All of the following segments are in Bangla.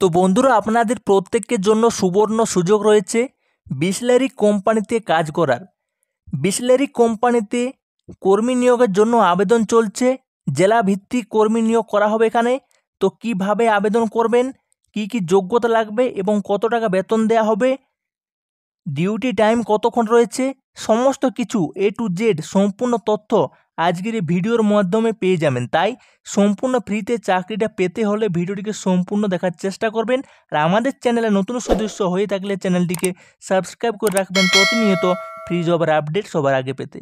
তো বন্ধুরা আপনাদের প্রত্যেকের জন্য সুবর্ণ সুযোগ রয়েছে বিসলারি কোম্পানিতে কাজ করার বিসলারি কোম্পানিতে কর্মী নিয়োগের জন্য আবেদন চলছে জেলা ভিত্তিক কর্মী নিয়োগ করা হবে এখানে তো কিভাবে আবেদন করবেন কি কি যোগ্যতা লাগবে এবং কত টাকা বেতন দেয়া হবে ডিউটি টাইম কতক্ষণ রয়েছে সমস্ত কিছু এ টু জেড সম্পূর্ণ তথ্য আজকের এই ভিডিওর মাধ্যমে পেয়ে যাবেন তাই সম্পূর্ণ ফ্রিতে চাকরিটা পেতে হলে ভিডিওটিকে সম্পূর্ণ দেখার চেষ্টা করবেন আর আমাদের চ্যানেলে নতুন সদস্য হয়ে থাকলে চ্যানেলটিকে সাবস্ক্রাইব করে রাখবেন প্রতিনিয়ত ফ্রি জবের আপডেট সবার আগে পেতে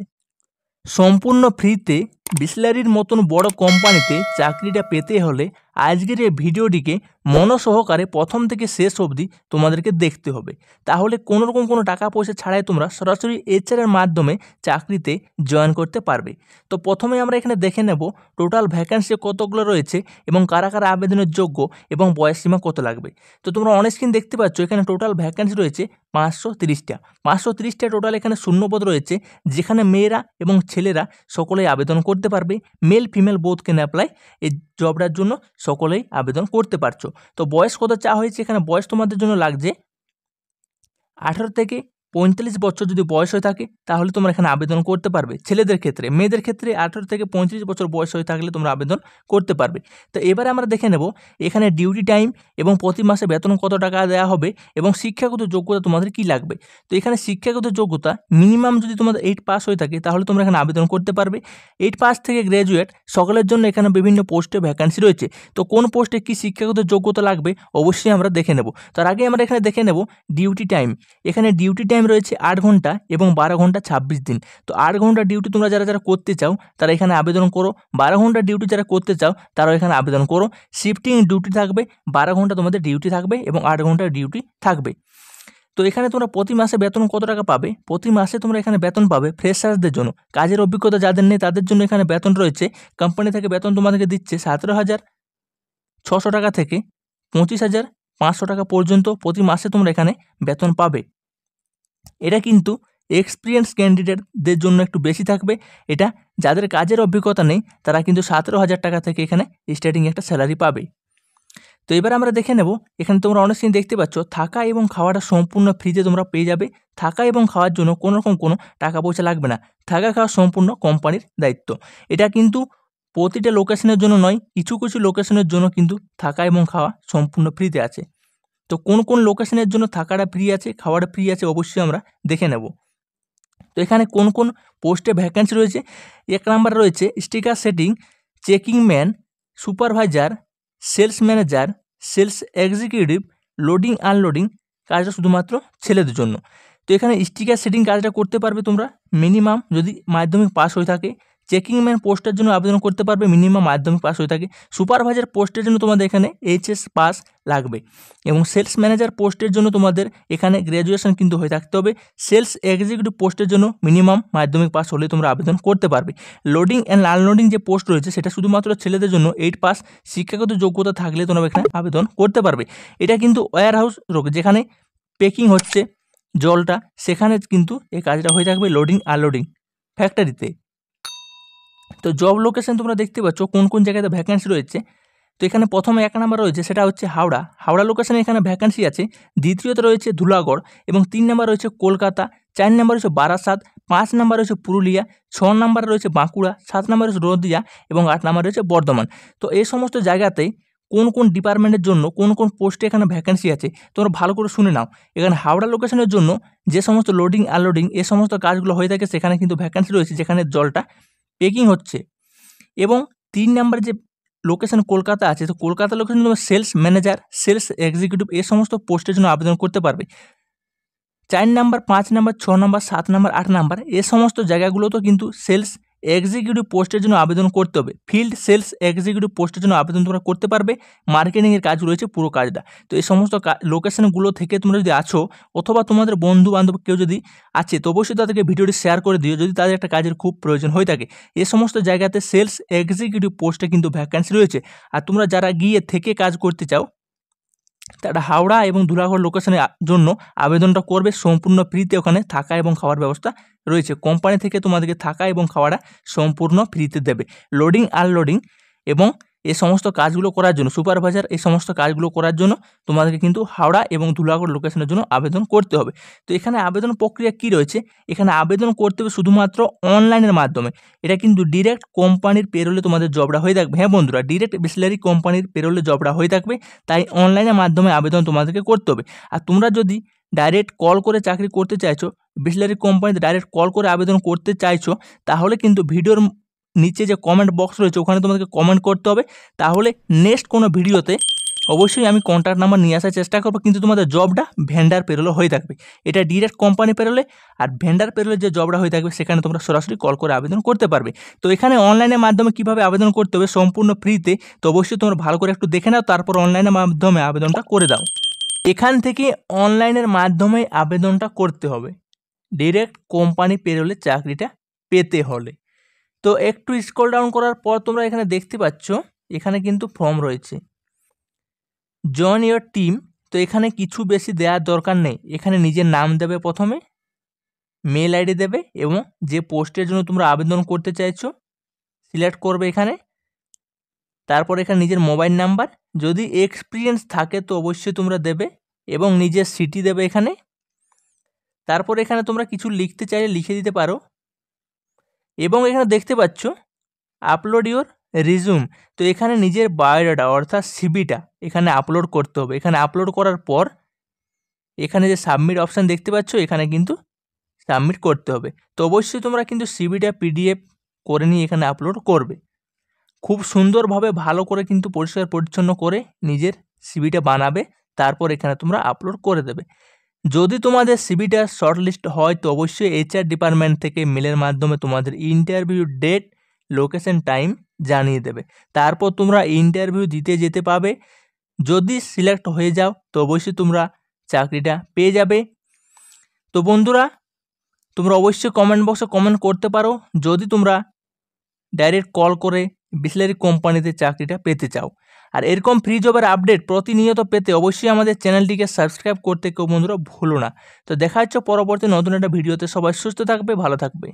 সম্পূর্ণ ফ্রিতে বিসলারির মতন বড় কোম্পানিতে চাকরিটা পেতে হলে আজকের এই ভিডিওটিকে মনসহকারে প্রথম থেকে শেষ অবধি তোমাদেরকে দেখতে হবে তাহলে কোনো রকম কোনো টাকা পয়সা ছাড়াই তোমরা সরাসরি এইচআরের মাধ্যমে চাকরিতে জয়েন করতে পারবে তো প্রথমে আমরা এখানে দেখে নেব টোটাল ভ্যাকেন্সি কতগুলো রয়েছে এবং কারা কারা আবেদনের যোগ্য এবং সীমা কত লাগবে তো তোমরা অনেক দেখতে পাচ্ছ এখানে টোটাল ভ্যাকেন্সি রয়েছে পাঁচশো তিরিশটা পাঁচশো তিরিশটা টোটাল এখানে শূন্যপদ রয়েছে যেখানে মেয়েরা এবং ছেলেরা সকলেই আবেদন করতে করতে পারবে male female both can apply এই জবটার জন্য সকলেই আবেদন করতে পারছো তো বয়স কত চা হয়েছে এখানে বয়স তোমাদের জন্য লাগছে আঠেরো থেকে পঁয়তাল্লিশ বছর যদি বয়স হয়ে থাকে তাহলে তোমরা এখানে আবেদন করতে পারবে ছেলেদের ক্ষেত্রে মেয়েদের ক্ষেত্রে আঠেরো থেকে পঁয়ত্রিশ বছর বয়স হয়ে থাকলে তোমরা আবেদন করতে পারবে তো এবারে আমরা দেখে নেব এখানে ডিউটি টাইম এবং প্রতি মাসে বেতন কত টাকা দেওয়া হবে এবং শিক্ষাগত যোগ্যতা তোমাদের কি লাগবে তো এখানে শিক্ষাগত যোগ্যতা মিনিমাম যদি তোমাদের এইট পাস হয়ে থাকে তাহলে তোমরা এখানে আবেদন করতে পারবে এইট পাস থেকে গ্র্যাজুয়েট সকলের জন্য এখানে বিভিন্ন পোস্টে ভ্যাকান্সি রয়েছে তো কোন পোস্টে কি শিক্ষাগত যোগ্যতা লাগবে অবশ্যই আমরা দেখে নেব তার আগে আমরা এখানে দেখে নেব ডিউটি টাইম এখানে ডিউটি টাইম টাইম রয়েছে আট ঘন্টা এবং বারো ঘন্টা ছাব্বিশ দিন তো আট ঘন্টা ডিউটি তোমরা যারা যারা করতে চাও তারা এখানে আবেদন করো বারো ঘন্টা ডিউটি যারা করতে চাও তারা এখানে আবেদন করো শিফটিং ডিউটি থাকবে বারো ঘন্টা তোমাদের ডিউটি থাকবে এবং আট ঘন্টা ডিউটি থাকবে তো এখানে তোমরা প্রতি মাসে বেতন কত টাকা পাবে প্রতি মাসে তোমরা এখানে বেতন পাবে ফ্রেশার্সদের জন্য কাজের অভিজ্ঞতা যাদের নেই তাদের জন্য এখানে বেতন রয়েছে কোম্পানি থেকে বেতন তোমাদেরকে দিচ্ছে সতেরো হাজার ছশো টাকা থেকে পঁচিশ হাজার পাঁচশো টাকা পর্যন্ত প্রতি মাসে তোমরা এখানে বেতন পাবে এটা কিন্তু এক্সপিরিয়েন্স ক্যান্ডিডেটদের জন্য একটু বেশি থাকবে এটা যাদের কাজের অভিজ্ঞতা নেই তারা কিন্তু সতেরো হাজার টাকা থেকে এখানে স্টার্টিং একটা স্যালারি পাবে তো এবার আমরা দেখে নেব এখানে তোমরা অনেক সিন দেখতে পাচ্ছ থাকা এবং খাওয়াটা সম্পূর্ণ ফ্রিতে তোমরা পেয়ে যাবে থাকা এবং খাওয়ার জন্য কোনো রকম কোনো টাকা পয়সা লাগবে না থাকা খাওয়া সম্পূর্ণ কোম্পানির দায়িত্ব এটা কিন্তু প্রতিটা লোকেশনের জন্য নয় কিছু কিছু লোকেশনের জন্য কিন্তু থাকা এবং খাওয়া সম্পূর্ণ ফ্রিতে আছে তো কোন কোন লোকেশনের জন্য থাকাটা ফ্রি আছে খাওয়াটা ফ্রি আছে অবশ্যই আমরা দেখে নেব তো এখানে কোন কোন পোস্টে ভ্যাকেন্সি রয়েছে এক নাম্বার রয়েছে sticker setting checking man supervisor sales manager sales executive loading unloading কাজটা শুধুমাত্র ছেলেদের জন্য তো এখানে স্টিকার সেটিং কাজটা করতে পারবে তোমরা মিনিমাম যদি মাধ্যমিক পাস হয়ে থাকে চেকিং ম্যান পোস্টের জন্য আবেদন করতে পারবে মিনিমাম মাধ্যমিক পাস হয়ে থাকে সুপারভাইজার পোস্টের জন্য তোমাদের এখানে এইচএস পাস লাগবে এবং সেলস ম্যানেজার পোস্টের জন্য তোমাদের এখানে গ্র্যাজুয়েশন কিন্তু হয়ে থাকতে হবে সেলস এক্সিকিউটিভ পোস্টের জন্য মিনিমাম মাধ্যমিক পাস হলে তোমরা আবেদন করতে পারবে লোডিং অ্যান্ড আনলোডিং যে পোস্ট রয়েছে সেটা শুধুমাত্র ছেলেদের জন্য এইট পাস শিক্ষাগত যোগ্যতা থাকলে তোমরা এখানে আবেদন করতে পারবে এটা কিন্তু ওয়ার হাউস রোগ যেখানে পেকিং হচ্ছে জলটা সেখানে কিন্তু এই কাজটা হয়ে থাকবে লোডিং আনলোডিং ফ্যাক্টরিতে তো জব লোকেশন তোমরা দেখতে পাচ্ছ কোন কোন জায়গাতে ভ্যাকেন্সি রয়েছে তো এখানে প্রথমে এক নাম্বার রয়েছে সেটা হচ্ছে হাওড়া হাওড়া লোকেশনে এখানে ভ্যাকেন্সি আছে দ্বিতীয়তে রয়েছে ধুলাগড় এবং তিন নাম্বার রয়েছে কলকাতা চার নাম্বার রয়েছে বারাসাত পাঁচ নাম্বার রয়েছে পুরুলিয়া ছ নাম্বার রয়েছে বাঁকুড়া সাত নাম্বার রয়েছে নদিয়া এবং আট নাম্বার রয়েছে বর্ধমান তো এই সমস্ত জায়গাতেই কোন কোন ডিপার্টমেন্টের জন্য কোন কোন পোস্টে এখানে ভ্যাকেন্সি আছে তোমরা ভালো করে শুনে নাও এখানে হাওড়া লোকেশনের জন্য যে সমস্ত লোডিং আনলোডিং এ সমস্ত কাজগুলো হয়ে থাকে সেখানে কিন্তু ভ্যাকেন্সি রয়েছে যেখানে জলটা পেকিং হচ্ছে এবং তিন নাম্বার যে লোকেশন কলকাতা আছে তো কলকাতা লোকেশন তোমার সেলস ম্যানেজার সেলস এক্সিকিউটিভ এ সমস্ত পোস্টের জন্য আবেদন করতে পারবে চার নাম্বার পাঁচ নাম্বার ছ নাম্বার সাত নাম্বার আট নাম্বার এ সমস্ত জায়গাগুলোতেও কিন্তু সেলস এক্সিকিউটিভ পোস্টের জন্য আবেদন করতে হবে ফিল্ড সেলস এক্সিকিউটিভ পোস্টের জন্য আবেদন তোমরা করতে পারবে মার্কেটিংয়ের কাজ রয়েছে পুরো কাজটা তো এই সমস্ত লোকেশনগুলো থেকে তোমরা যদি আছো অথবা তোমাদের বন্ধু বান্ধব কেউ যদি আছে তো অবশ্যই তাদেরকে ভিডিওটি শেয়ার করে দিও যদি তাদের একটা কাজের খুব প্রয়োজন হয়ে থাকে এ সমস্ত জায়গাতে সেলস এক্সিকিউটিভ পোস্টে কিন্তু ভ্যাকান্সি রয়েছে আর তোমরা যারা গিয়ে থেকে কাজ করতে চাও তারা হাওড়া এবং দুলাঘর লোকেশনের জন্য আবেদনটা করবে সম্পূর্ণ ফ্রিতে ওখানে থাকা এবং খাওয়ার ব্যবস্থা রয়েছে কোম্পানি থেকে তোমাদেরকে থাকা এবং খাওয়াটা সম্পূর্ণ ফ্রিতে দেবে লোডিং আনলোডিং এবং এই সমস্ত কাজগুলো করার জন্য সুপারভাইজার এই সমস্ত কাজগুলো করার জন্য তোমাদেরকে কিন্তু হাওড়া এবং ধুলাগড় লোকেশনের জন্য আবেদন করতে হবে তো এখানে আবেদন প্রক্রিয়া কি রয়েছে এখানে আবেদন করতে হবে শুধুমাত্র অনলাইনের মাধ্যমে এটা কিন্তু ডিরেক্ট কোম্পানির পেরোলে তোমাদের জবটা হয়ে থাকবে হ্যাঁ বন্ধুরা ডিরেক্ট বিসলারি কোম্পানির পেরোলে জবটা হয়ে থাকবে তাই অনলাইনের মাধ্যমে আবেদন তোমাদেরকে করতে হবে আর তোমরা যদি ডাইরেক্ট কল করে চাকরি করতে চাইছো বিসলারি কোম্পানিতে ডাইরেক্ট কল করে আবেদন করতে চাইছো তাহলে কিন্তু ভিডিওর নিচে যে কমেন্ট বক্স রয়েছে ওখানে তোমাদেরকে কমেন্ট করতে হবে তাহলে নেক্সট কোনো ভিডিওতে অবশ্যই আমি কন্ট্যাক্ট নাম্বার নিয়ে আসার চেষ্টা করবো কিন্তু তোমাদের জবটা ভেন্ডার পেরোলে হয়ে থাকবে এটা ডিরেক্ট কোম্পানি পেরোলে আর ভেন্ডার পেরোলে যে জবটা হয়ে থাকবে সেখানে তোমরা সরাসরি কল করে আবেদন করতে পারবে তো এখানে অনলাইনের মাধ্যমে কিভাবে আবেদন করতে হবে সম্পূর্ণ ফ্রিতে তো অবশ্যই তোমরা ভালো করে একটু দেখে নাও তারপর অনলাইনের মাধ্যমে আবেদনটা করে দাও এখান থেকে অনলাইনের মাধ্যমে আবেদনটা করতে হবে ডিরেক্ট কোম্পানি পেরোলে চাকরিটা পেতে হলে তো একটু স্ক্রল ডাউন করার পর তোমরা এখানে দেখতে পাচ্ছ এখানে কিন্তু ফর্ম রয়েছে জয়েন ইয়ার টিম তো এখানে কিছু বেশি দেওয়ার দরকার নেই এখানে নিজের নাম দেবে প্রথমে মেল আইডি দেবে এবং যে পোস্টের জন্য তোমরা আবেদন করতে চাইছো সিলেক্ট করবে এখানে তারপর এখানে নিজের মোবাইল নাম্বার যদি এক্সপিরিয়েন্স থাকে তো অবশ্যই তোমরা দেবে এবং নিজের সিটি দেবে এখানে তারপর এখানে তোমরা কিছু লিখতে চাইলে লিখে দিতে পারো এবং এখানে দেখতে পাচ্ছ আপলোড ইওর রিজুম তো এখানে নিজের বায়োডাটা অর্থাৎ সিবিটা এখানে আপলোড করতে হবে এখানে আপলোড করার পর এখানে যে সাবমিট অপশান দেখতে পাচ্ছ এখানে কিন্তু সাবমিট করতে হবে তো অবশ্যই তোমরা কিন্তু সিবিটা পিডিএফ করে নিয়ে এখানে আপলোড করবে খুব সুন্দরভাবে ভালো করে কিন্তু পরিষ্কার পরিচ্ছন্ন করে নিজের সিবিটা বানাবে তারপর এখানে তোমরা আপলোড করে দেবে যদি তোমাদের সিবিটা শর্টলিস্ট হয় তো অবশ্যই এইচআর ডিপার্টমেন্ট থেকে মেলের মাধ্যমে তোমাদের ইন্টারভিউ ডেট লোকেশন টাইম জানিয়ে দেবে তারপর তোমরা ইন্টারভিউ দিতে যেতে পাবে যদি সিলেক্ট হয়ে যাও তো অবশ্যই তোমরা চাকরিটা পেয়ে যাবে তো বন্ধুরা তোমরা অবশ্যই কমেন্ট বক্সে কমেন্ট করতে পারো যদি তোমরা ডাইরেক্ট কল করে বিসলারি কোম্পানিতে চাকরিটা পেতে চাও আর এরকম ফ্রি জবের আপডেট প্রতিনিয়ত পেতে অবশ্যই আমাদের চ্যানেলটিকে সাবস্ক্রাইব করতে কেউ বন্ধুরা ভুলো না তো দেখা হচ্ছে পরবর্তী নতুন একটা ভিডিওতে সবাই সুস্থ থাকবে ভালো থাকবে